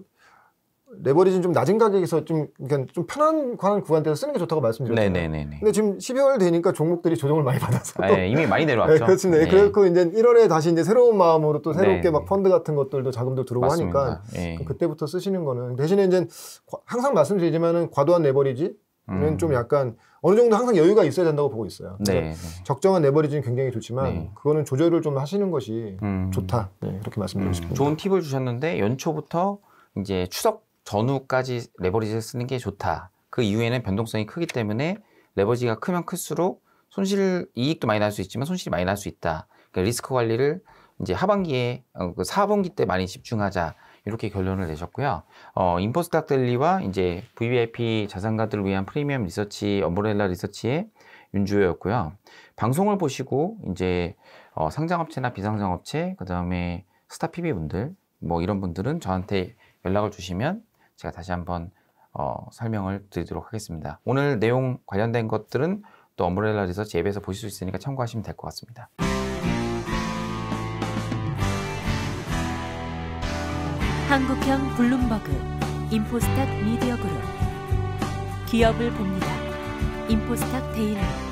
레버리지는 좀 낮은 가격에서 좀, 그냥 그러니까 좀 편한 구간대에서 쓰는 게 좋다고 말씀드렸잖 네네네. 근데 지금 12월 되니까 종목들이 조정을 많이 받아서. 네, 이미 많이 내려왔죠. 네, 그렇습니다. 네. 네. 그렇고 이제 1월에 다시 이제 새로운 마음으로 또 새롭게 네. 막 펀드 같은 것들도 자금도 들어오고 맞습니다. 하니까 네. 그때부터 쓰시는 거는 대신에 이제 항상 말씀드리지만은 과도한 레버리지는 음. 좀 약간 어느 정도 항상 여유가 있어야 된다고 보고 있어요. 네, 네. 적정한 레버리지는 굉장히 좋지만 네. 그거는 조절을 좀 하시는 것이 음. 좋다. 네, 그렇게 말씀드리고 음. 싶습니다. 좋은 팁을 주셨는데 연초부터 이제 추석 전후까지 레버리지를 쓰는 게 좋다. 그 이후에는 변동성이 크기 때문에 레버리지가 크면 클수록 손실 이익도 많이 날 수 있지만 손실이 많이 날 수 있다. 그러니까 리스크 관리를 이제 하반기에 어, 그 4분기 때 많이 집중하자. 이렇게 결론을 내셨고요. 어, 인포스탁 델리와 이제 VVIP 자산가들을 위한 프리미엄 리서치, 엄브렐라 리서치의 윤주호였고요. 방송을 보시고 이제 어, 상장업체나 비상장업체, 그 다음에 스타 PB 분들, 뭐 이런 분들은 저한테 연락을 주시면 제가 다시 한번 어, 설명을 드리도록 하겠습니다. 오늘 내용 관련된 것들은 또 엄브렐라 리서치 앱에서 보실 수 있으니까 참고하시면 될 것 같습니다. 한국형 블룸버그 인포스탁 미디어 그룹 기업을 봅니다. 인포스탁 데일리